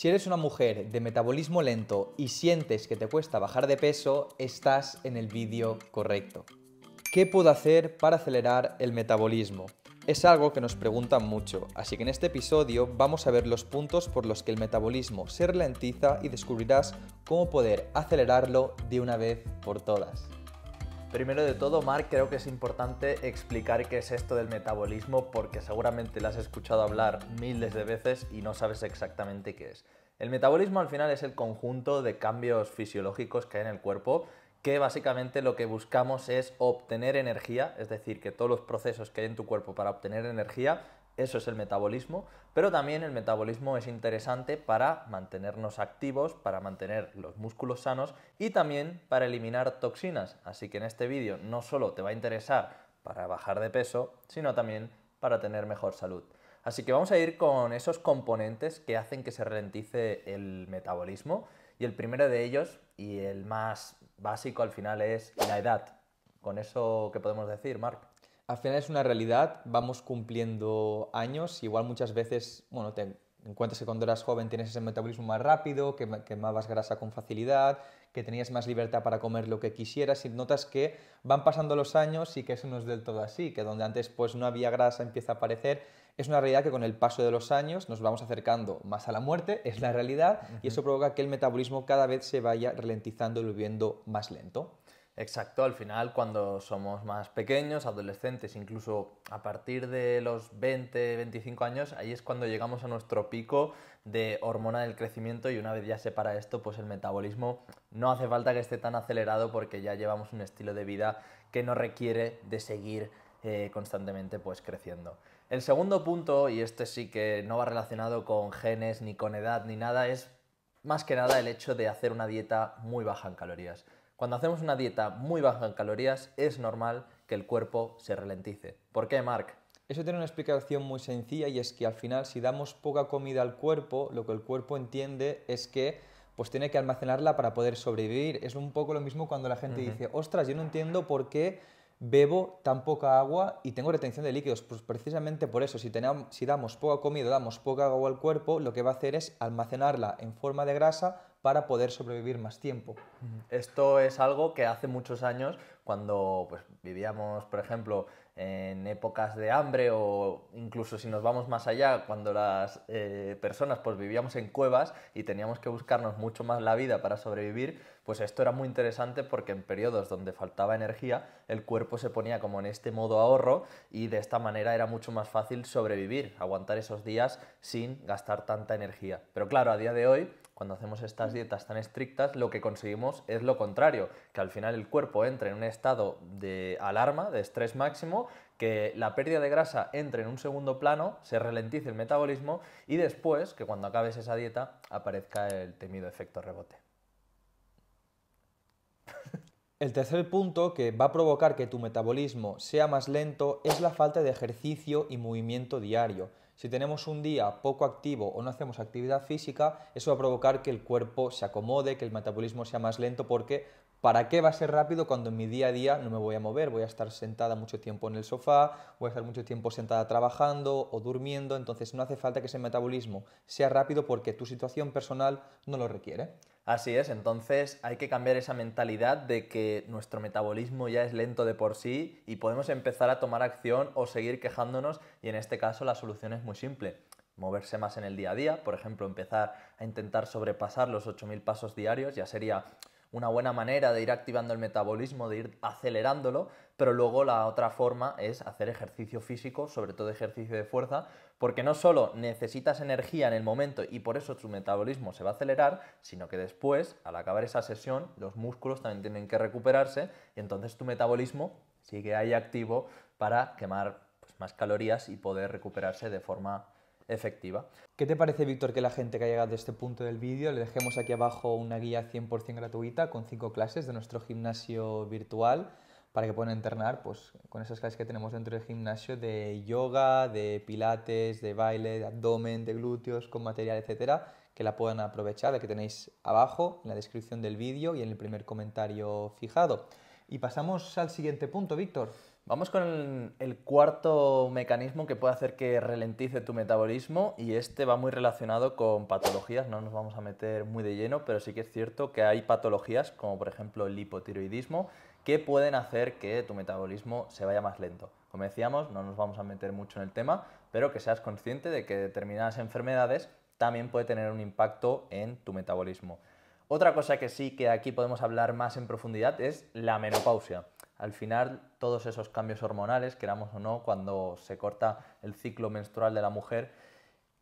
Si eres una mujer de metabolismo lento y sientes que te cuesta bajar de peso, estás en el vídeo correcto. ¿Qué puedo hacer para acelerar el metabolismo? Es algo que nos preguntan mucho, así que en este episodio vamos a ver los puntos por los que el metabolismo se ralentiza y descubrirás cómo poder acelerarlo de una vez por todas. Primero de todo, Marc, creo que es importante explicar qué es esto del metabolismo porque seguramente lo has escuchado hablar miles de veces y no sabes exactamente qué es. El metabolismo al final es el conjunto de cambios fisiológicos que hay en el cuerpo que básicamente lo que buscamos es obtener energía, es decir, que todos los procesos que hay en tu cuerpo para obtener energía eso es el metabolismo, pero también el metabolismo es interesante para mantenernos activos, para mantener los músculos sanos y también para eliminar toxinas. Así que en este vídeo no solo te va a interesar para bajar de peso, sino también para tener mejor salud. Así que vamos a ir con esos componentes que hacen que se ralentice el metabolismo. Y el primero de ellos, y el más básico al final, es la edad. Con eso, ¿qué podemos decir, Marc? al final es una realidad, vamos cumpliendo años, igual muchas veces, bueno, te encuentras que cuando eras joven tienes ese metabolismo más rápido, que quemabas grasa con facilidad, que tenías más libertad para comer lo que quisieras y notas que van pasando los años y que eso no es del todo así, que donde antes pues no había grasa empieza a aparecer, es una realidad que con el paso de los años nos vamos acercando más a la muerte, es la realidad, y eso provoca que el metabolismo cada vez se vaya ralentizando y volviendo más lento. Exacto, al final cuando somos más pequeños, adolescentes, incluso a partir de los 20, 25 años, ahí es cuando llegamos a nuestro pico de hormona del crecimiento y una vez ya se para esto, pues el metabolismo no hace falta que esté tan acelerado porque ya llevamos un estilo de vida que no requiere de seguir eh, constantemente pues, creciendo. El segundo punto, y este sí que no va relacionado con genes, ni con edad, ni nada, es más que nada el hecho de hacer una dieta muy baja en calorías. Cuando hacemos una dieta muy baja en calorías, es normal que el cuerpo se ralentice. ¿Por qué, Mark? Eso tiene una explicación muy sencilla y es que al final si damos poca comida al cuerpo, lo que el cuerpo entiende es que pues tiene que almacenarla para poder sobrevivir. Es un poco lo mismo cuando la gente dice, ostras, yo no entiendo por qué bebo tan poca agua y tengo retención de líquidos. Pues precisamente por eso, si, tenemos, si damos poca comida, damos poca agua al cuerpo, lo que va a hacer es almacenarla en forma de grasa para poder sobrevivir más tiempo. Esto es algo que hace muchos años, cuando pues, vivíamos, por ejemplo, en épocas de hambre o incluso si nos vamos más allá, cuando las eh, personas pues vivíamos en cuevas y teníamos que buscarnos mucho más la vida para sobrevivir, pues esto era muy interesante porque en periodos donde faltaba energía, el cuerpo se ponía como en este modo ahorro y de esta manera era mucho más fácil sobrevivir, aguantar esos días sin gastar tanta energía. Pero claro, a día de hoy cuando hacemos estas dietas tan estrictas, lo que conseguimos es lo contrario, que al final el cuerpo entre en un estado de alarma, de estrés máximo, que la pérdida de grasa entre en un segundo plano, se ralentice el metabolismo y después, que cuando acabes esa dieta, aparezca el temido efecto rebote. El tercer punto que va a provocar que tu metabolismo sea más lento es la falta de ejercicio y movimiento diario. Si tenemos un día poco activo o no hacemos actividad física, eso va a provocar que el cuerpo se acomode, que el metabolismo sea más lento, porque ¿para qué va a ser rápido cuando en mi día a día no me voy a mover? Voy a estar sentada mucho tiempo en el sofá, voy a estar mucho tiempo sentada trabajando o durmiendo, entonces no hace falta que ese metabolismo sea rápido porque tu situación personal no lo requiere. Así es, entonces hay que cambiar esa mentalidad de que nuestro metabolismo ya es lento de por sí y podemos empezar a tomar acción o seguir quejándonos y en este caso la solución es muy simple. Moverse más en el día a día, por ejemplo, empezar a intentar sobrepasar los 8.000 pasos diarios ya sería una buena manera de ir activando el metabolismo, de ir acelerándolo, pero luego la otra forma es hacer ejercicio físico, sobre todo ejercicio de fuerza, porque no solo necesitas energía en el momento y por eso tu metabolismo se va a acelerar, sino que después, al acabar esa sesión, los músculos también tienen que recuperarse y entonces tu metabolismo sigue ahí activo para quemar pues, más calorías y poder recuperarse de forma efectiva. ¿Qué te parece, Víctor, que la gente que ha llegado a este punto del vídeo le dejemos aquí abajo una guía 100% gratuita con cinco clases de nuestro gimnasio virtual? para que puedan entrenar pues, con esas clases que tenemos dentro del gimnasio de yoga, de pilates, de baile, de abdomen, de glúteos, con material, etcétera, que la puedan aprovechar, la que tenéis abajo en la descripción del vídeo y en el primer comentario fijado. Y pasamos al siguiente punto, Víctor. Vamos con el, cuarto mecanismo que puede hacer que ralentice tu metabolismo y este va muy relacionado con patologías, no nos vamos a meter muy de lleno, pero sí que es cierto que hay patologías como por ejemplo el hipotiroidismo que pueden hacer que tu metabolismo se vaya más lento. Como decíamos, no nos vamos a meter mucho en el tema, pero que seas consciente de que determinadas enfermedades también puede tener un impacto en tu metabolismo. Otra cosa que sí que aquí podemos hablar más en profundidad es la menopausia al final todos esos cambios hormonales, queramos o no, cuando se corta el ciclo menstrual de la mujer,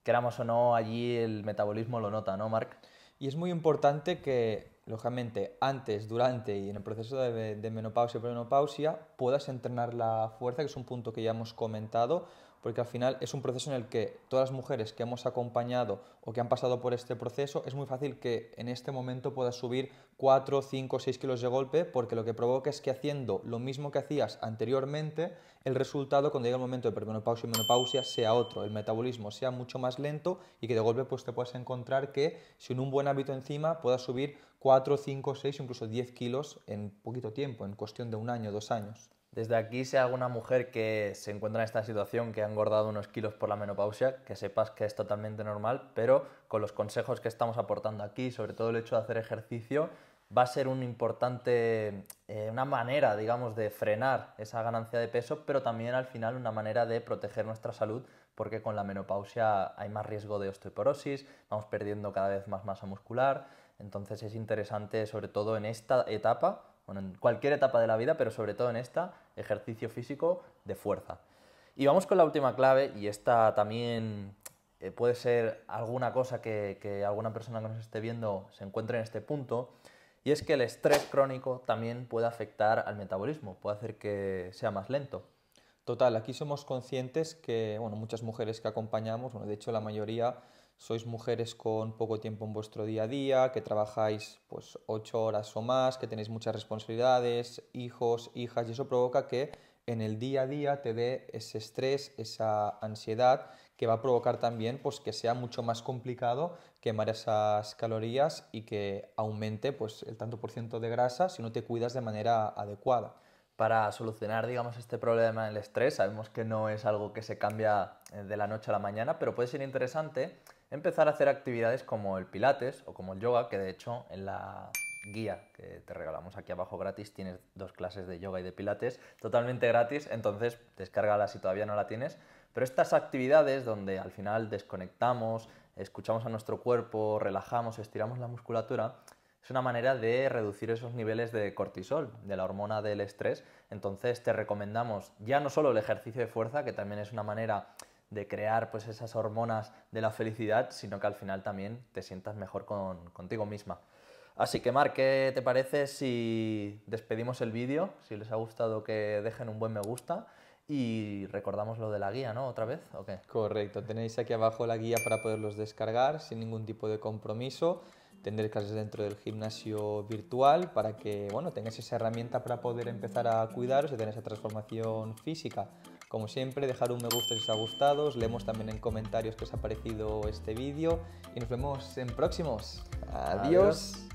queramos o no, allí el metabolismo lo nota, ¿no, Marc? Y es muy importante que, lógicamente, antes, durante y en el proceso de, menopausia y premenopausia, puedas entrenar la fuerza, que es un punto que ya hemos comentado, porque al final es un proceso en el que todas las mujeres que hemos acompañado o que han pasado por este proceso, es muy fácil que en este momento puedas subir 4, 5, 6 kilos de golpe, porque lo que provoca es que haciendo lo mismo que hacías anteriormente, el resultado cuando llega el momento de permenopausia y menopausia sea otro, el metabolismo sea mucho más lento y que de golpe pues, te puedas encontrar que sin un buen hábito encima puedas subir 4, 5, 6, incluso 10 kilos en poquito tiempo, en cuestión de un año, dos años. Desde aquí, si alguna mujer que se encuentra en esta situación, que ha engordado unos kilos por la menopausia, que sepas que es totalmente normal, pero con los consejos que estamos aportando aquí, sobre todo el hecho de hacer ejercicio, va a ser un importante, eh, una manera, digamos, de frenar esa ganancia de peso, pero también al final una manera de proteger nuestra salud, porque con la menopausia hay más riesgo de osteoporosis, vamos perdiendo cada vez más masa muscular, entonces es interesante, sobre todo en esta etapa, en cualquier etapa de la vida, pero sobre todo en esta, ejercicio físico de fuerza. Y vamos con la última clave, y esta también eh, puede ser alguna cosa que, que alguna persona que nos esté viendo se encuentre en este punto, y es que el estrés crónico también puede afectar al metabolismo, puede hacer que sea más lento. Total, aquí somos conscientes que, bueno, muchas mujeres que acompañamos, bueno, de hecho la mayoría sois mujeres con poco tiempo en vuestro día a día, que trabajáis pues ocho horas o más, que tenéis muchas responsabilidades, hijos, hijas, y eso provoca que en el día a día te dé ese estrés, esa ansiedad, que va a provocar también pues, que sea mucho más complicado quemar esas calorías y que aumente pues, el tanto por ciento de grasa si no te cuidas de manera adecuada para solucionar, digamos, este problema del estrés. Sabemos que no es algo que se cambia eh, de la noche a la mañana, pero puede ser interesante empezar a hacer actividades como el pilates o como el yoga, que de hecho en la guía que te regalamos aquí abajo gratis tienes dos clases de yoga y de pilates totalmente gratis, entonces descárgala si todavía no la tienes. Pero estas actividades donde al final desconectamos, escuchamos a nuestro cuerpo, relajamos, estiramos la musculatura, es una manera de reducir esos niveles de cortisol, de la hormona del estrés. Entonces te recomendamos ya no solo el ejercicio de fuerza, que también es una manera de crear pues esas hormonas de la felicidad, sino que al final también te sientas mejor contigo misma. Así que Mar, ¿qué te parece si despedimos el vídeo? Si les ha gustado que dejen un buen me gusta y recordamos lo de la guía, ¿no? ¿Otra vez Correcto, tenéis aquí abajo la guía para poderlos descargar sin ningún tipo de compromiso tener clases dentro del gimnasio virtual para que bueno, tengáis esa herramienta para poder empezar a cuidaros y tener esa transformación física. Como siempre, dejar un me gusta si os ha gustado, leemos también en comentarios que os ha parecido este vídeo y nos vemos en próximos. Adiós.